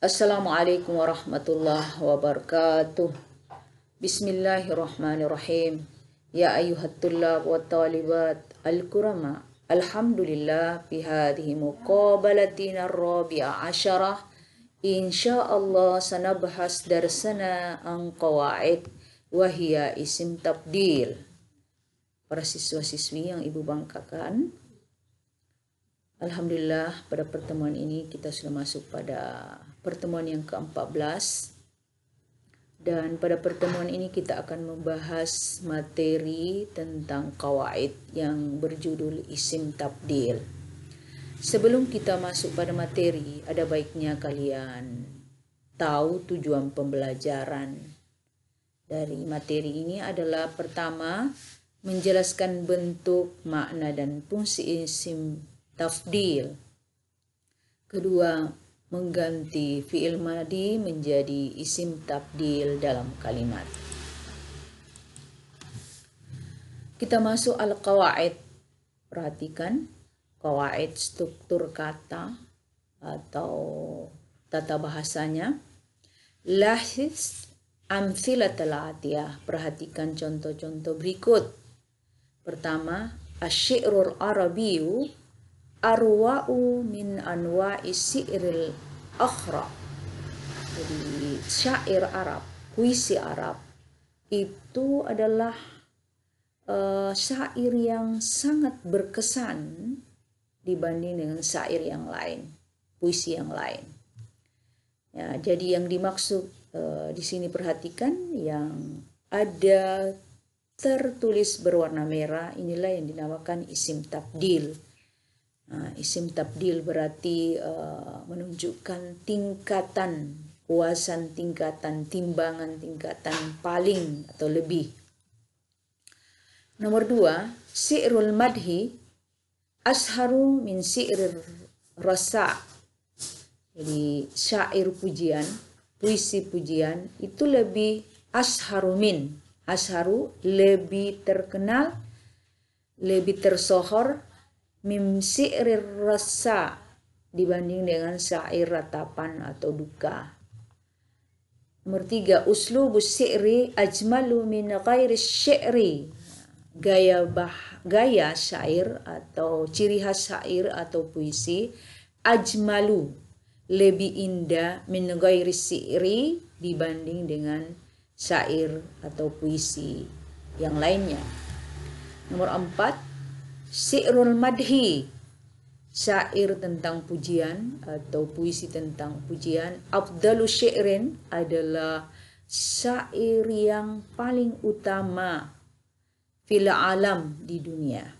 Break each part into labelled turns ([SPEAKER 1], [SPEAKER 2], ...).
[SPEAKER 1] Assalamualaikum warahmatullahi wabarakatuh. Bismillahirrahmanirrahim. Ya ayuhat wa talibat al-kurama. Alhamdulillah bihadihi al rabi'a asyarah. InsyaAllah sanabahas darsana ang wahia isim tabdil. Para siswa-siswi yang ibu bangkakan, Alhamdulillah pada pertemuan ini kita sudah masuk pada pertemuan yang ke-14 dan pada pertemuan ini kita akan membahas materi tentang kawaid yang berjudul isim tabdil. Sebelum kita masuk pada materi, ada baiknya kalian tahu tujuan pembelajaran dari materi ini adalah pertama menjelaskan bentuk, makna dan fungsi isim tafdil. Kedua, mengganti fi'il madi menjadi isim tafdil dalam kalimat. Kita masuk al-qawaid. Perhatikan qawaid struktur kata atau tata bahasanya. Lahis amthilatul atiyah. Perhatikan contoh-contoh berikut. Pertama, ashirur arabiyu arwa'u min anwa'i si'ril akhra jadi syair Arab puisi Arab itu adalah uh, syair yang sangat berkesan dibanding dengan syair yang lain puisi yang lain ya, jadi yang dimaksud uh, di sini perhatikan yang ada tertulis berwarna merah inilah yang dinamakan isim tabdil Ah, isim tabdil berarti uh, menunjukkan tingkatan, kuasan tingkatan, timbangan tingkatan paling atau lebih. Nomor dua, si'rul madhi asharu min si'rul rasa. Jadi syair pujian, puisi pujian itu lebih asharu min. Asharu lebih terkenal, lebih tersohor mim si'rir rasa dibanding dengan syair ratapan atau duka. Nomor tiga, uslubu si'ri ajmalu min ghairi syi'ri. Gaya, bah, gaya syair atau ciri khas syair atau puisi ajmalu lebih indah min ghairi si'ri dibanding dengan syair atau puisi yang lainnya. Nomor empat, Syirul Madhi syair tentang pujian atau puisi tentang pujian Abdalu Syirin adalah syair yang paling utama fil alam di dunia.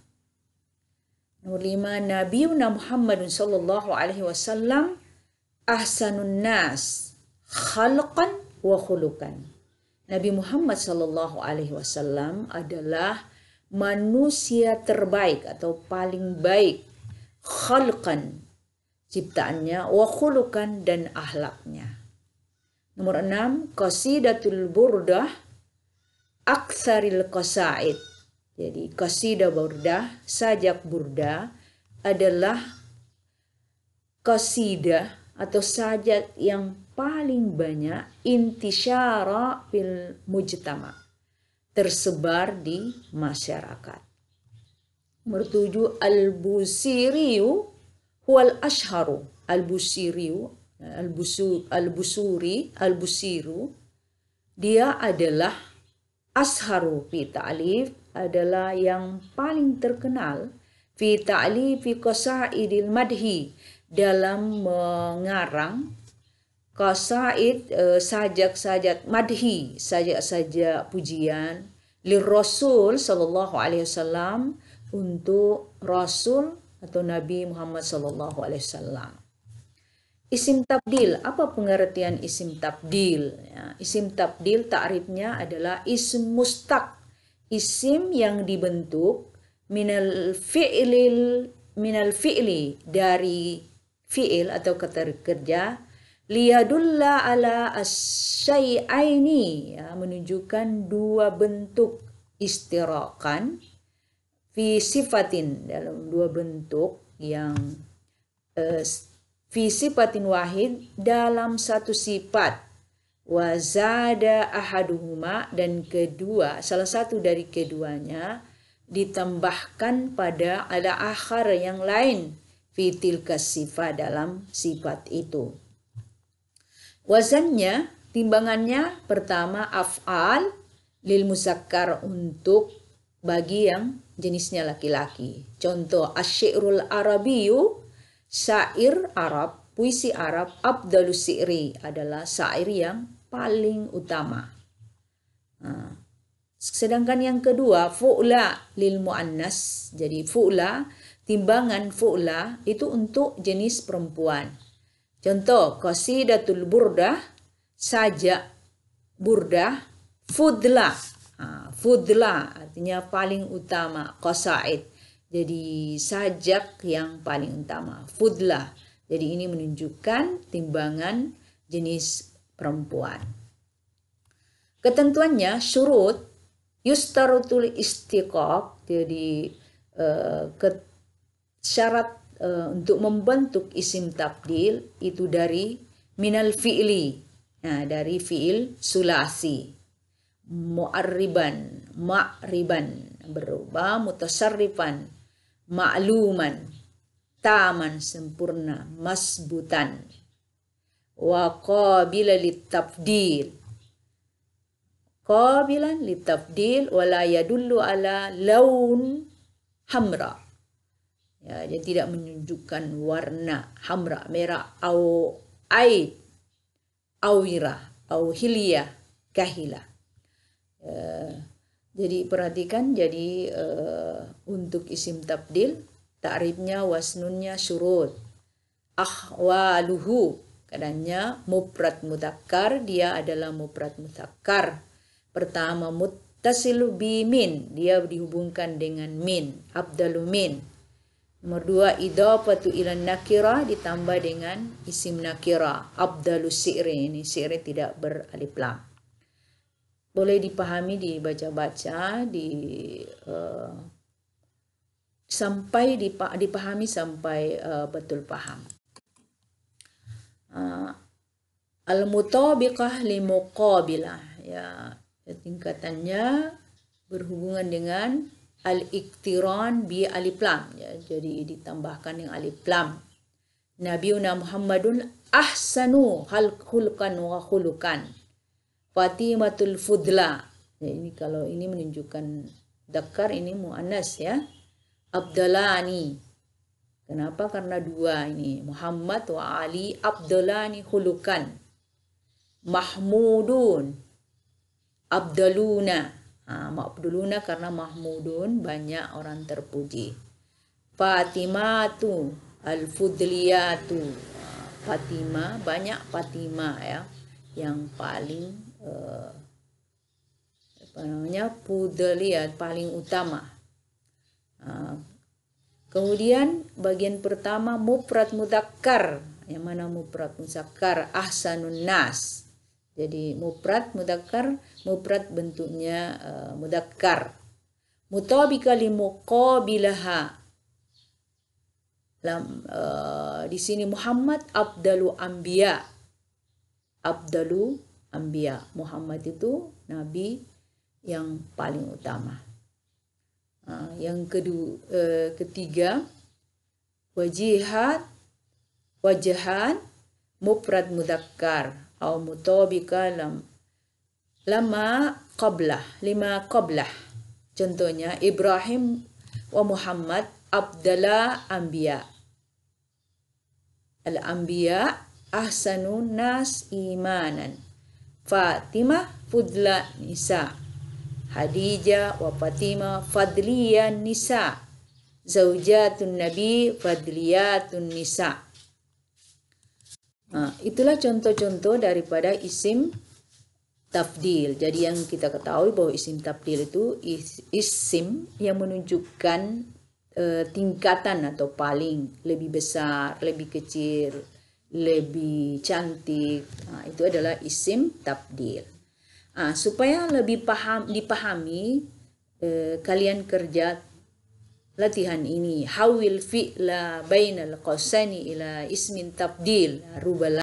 [SPEAKER 1] Nomor lima, Nabi Muhammad sallallahu alaihi wasallam ahsanun nas khalqan wa khulukan. Nabi Muhammad sallallahu alaihi wasallam adalah manusia terbaik atau paling baik khalqan ciptaannya wa khulukan dan ahlaknya. Nomor enam, Qasidatul Burdah Aksaril Qasaid. Jadi Qasidah Burdah, sajak Burdah adalah Qasidah atau sajak yang paling banyak intisyara fil mujtama' tersebar di masyarakat. tujuh, Al-Busiriu huwal ashharu Al-Busiriu Al-Busuri al Al-Busiru dia adalah asharu fi ta'lif adalah yang paling terkenal fi ta'lifi qasaidil madhi dalam mengarang qasaid e, sajak-sajak madhi, sajak-sajak pujian li Rasul sallallahu alaihi wasallam untuk Rasul atau Nabi Muhammad sallallahu alaihi wasallam. Isim tabdil, apa pengertian isim tabdil? Ya, isim tabdil takrifnya adalah isim mustaq, isim yang dibentuk minal fi'lil minal fi'li dari fi'il atau kata kerja liyadulla ala asyai'aini ya, menunjukkan dua bentuk istirokan fi sifatin dalam dua bentuk yang eh, fi sifatin wahid dalam satu sifat wazada ahaduhuma dan kedua salah satu dari keduanya ditambahkan pada ada akhar yang lain fitil kasifah dalam sifat itu Wazannya, timbangannya pertama af'al lil musakkar untuk bagi yang jenisnya laki-laki. Contoh asyirul arabiyu syair Arab, puisi Arab abdalus syi'ri adalah syair yang paling utama. Nah, sedangkan yang kedua fu'la lil muannas. Jadi fu'la timbangan fu'la itu untuk jenis perempuan. Contoh, Qasidatul burda Sajak burda Fudla. Fudla artinya paling utama, Qasaid. Jadi sajak yang paling utama, Fudla. Jadi ini menunjukkan timbangan jenis perempuan. Ketentuannya surut yustarutul istiqob jadi eh, ke, syarat Eh, untuk membentuk isim tabdil itu dari minal fi'li. Nah, dari fi'il sulasi. Mu'arriban, ma'riban, berubah mutasarrifan, ma'luman, taman sempurna, masbutan. Wa qabila litabdil. Qabilan litabdil la yadullu ala laun hamra ya dia tidak menunjukkan warna hamra merah au aid awira au hilia kahila uh, ya, jadi perhatikan jadi uh, untuk isim tabdil takrifnya wasnunnya surut ahwaluhu kadangnya muprat mutakar dia adalah muprat mutakar pertama tasilu bimin dia dihubungkan dengan min abdalumin min Nomor dua, idopatu ilan nakira ditambah dengan isim nakira. Abdalu si'ri. Ini si'ri tidak beralif lam. Boleh dipahami, dibaca-baca, di, uh, sampai dipahami sampai uh, betul paham. Uh, Al-mutabiqah limuqabilah, Ya, tingkatannya berhubungan dengan al-iktiran bi alif lam ya, jadi ditambahkan yang alif lam Nabiuna Muhammadun ahsanu khulqan wa khulukan Fatimatul Fudla ya, ini kalau ini menunjukkan dakar ini muannas ya Abdalani kenapa karena dua ini Muhammad wa Ali Abdalani khulukan Mahmudun Abdaluna Ah, Ma'buduluna karena mahmudun banyak orang terpuji. Fatimatu al-fudliyatu. Ah, Fatima banyak Fatima ya yang paling eh, apa namanya pudliyat paling utama. Ah, kemudian bagian pertama mufrad mudakkar yang mana mufrad Mudakkar ahsanun nas. Jadi mufrad mudakkar mufrad bentuknya uh, mudakkar mutabika li muqabilaha Lam, uh, di sini Muhammad abdalu anbiya abdalu anbiya Muhammad itu nabi yang paling utama uh, yang kedua uh, ketiga wajihat wajahan mufrad mudakkar atau mutabika lam lama qoblah, lima qoblah. Contohnya Ibrahim wa Muhammad abdala anbiya. Al-anbiya ahsanu nas imanan. Fatimah fudla nisa. Hadijah wa Fatimah fadliyan nisa. Zaujatun Nabi fadliyatun nisa. Nah, itulah contoh-contoh daripada isim tafdil. Jadi yang kita ketahui bahwa isim tafdil itu isim yang menunjukkan uh, tingkatan atau paling lebih besar, lebih kecil, lebih cantik. Nah, itu adalah isim tafdil. Nah, supaya lebih paham dipahami eh, kalian kerja latihan ini hawil fi'la bainal qasani ila ismin tabdil nah, rubalah